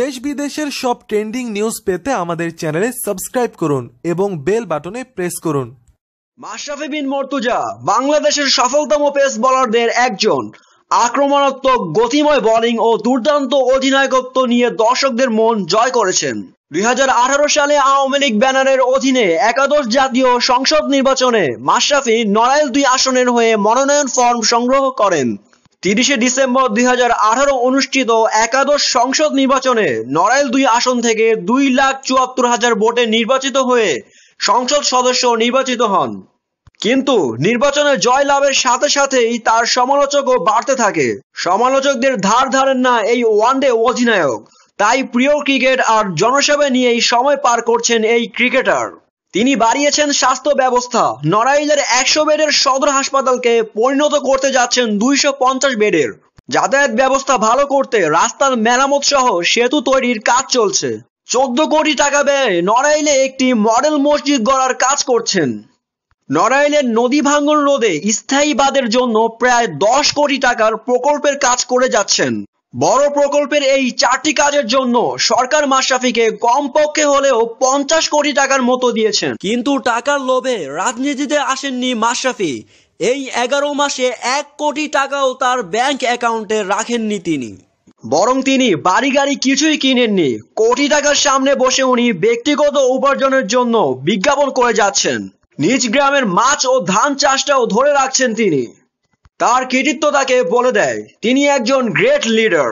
দেশ বিদেশের সব ট্রেন্ডিং নিউজ পেতে আমাদের চ্যানেলে সাবস্ক্রাইব করুন এবং বেল বাটনে প্রেস করুন মাশরাফি বিন মর্তুজা বাংলাদেশের সফলতম পেস বলারদের একজন আক্রমণাত্মক গতিময় বোলিং ও দুর্দান্ত অধিনায়কত্ব নিয়ে দর্শকদের মন জয় করেছেন দুই সালে আওয়ামী লীগ ব্যানারের অধীনে একাদশ জাতীয় সংসদ নির্বাচনে মাশরাফি নড়াইল দুই আসনের হয়ে মনোনয়ন ফর্ম সংগ্রহ করেন তিরিশে ডিসেম্বর দুই অনুষ্ঠিত একাদশ সংসদ নির্বাচনে নড়াইল দুই আসন থেকে দুই লাখ চুয়াত্তর হাজার ভোটে নির্বাচিত হয়ে সংসদ সদস্য নির্বাচিত হন কিন্তু নির্বাচনে জয় লাভের সাথে সাথেই তার সমালোচকও বাড়তে থাকে সমালোচকদের ধার ধারেন না এই ওয়ানডে অধিনায়ক তাই প্রিয় ক্রিকেট আর জনসেবা নিয়েই সময় পার করছেন এই ক্রিকেটার তিনি বাড়িয়েছেন স্বাস্থ্য ব্যবস্থা নড়াইলের একশো বেডের সদর হাসপাতালকে পরিণত করতে যাচ্ছেন দুইশো পঞ্চাশ বেডের যাতায়াত ব্যবস্থা ভালো করতে রাস্তার মেরামত সহ সেতু তৈরির কাজ চলছে চোদ্দ কোটি টাকা ব্যয়ে নড়াইলে একটি মডেল মসজিদ গড়ার কাজ করছেন নড়াইলের নদী ভাঙ্গন রোধে স্থায়ী বাঁধের জন্য প্রায় দশ কোটি টাকার প্রকল্পের কাজ করে যাচ্ছেন বড় প্রকল্পের এই চারটি কাজের জন্য সরকার মাশরাফিকে কমপক্ষে হলেও পঞ্চাশ কোটি টাকার মতো দিয়েছেন কিন্তু টাকার লোভে রাজনীতিতে আসেননি মাশরাফি এই এগারো মাসে এক কোটি টাকাও তার ব্যাংক অ্যাকাউন্টে রাখেননি তিনি বরং তিনি বাড়ি গাড়ি কিছুই কিনেননি কোটি টাকার সামনে বসে উনি ব্যক্তিগত উপার্জনের জন্য বিজ্ঞাপন করে যাচ্ছেন নিজ গ্রামের মাছ ও ধান চাষটাও ধরে রাখছেন তিনি তার কৃতিত্ব তাকে বলে দেয় তিনি একজন গ্রেট লিডার।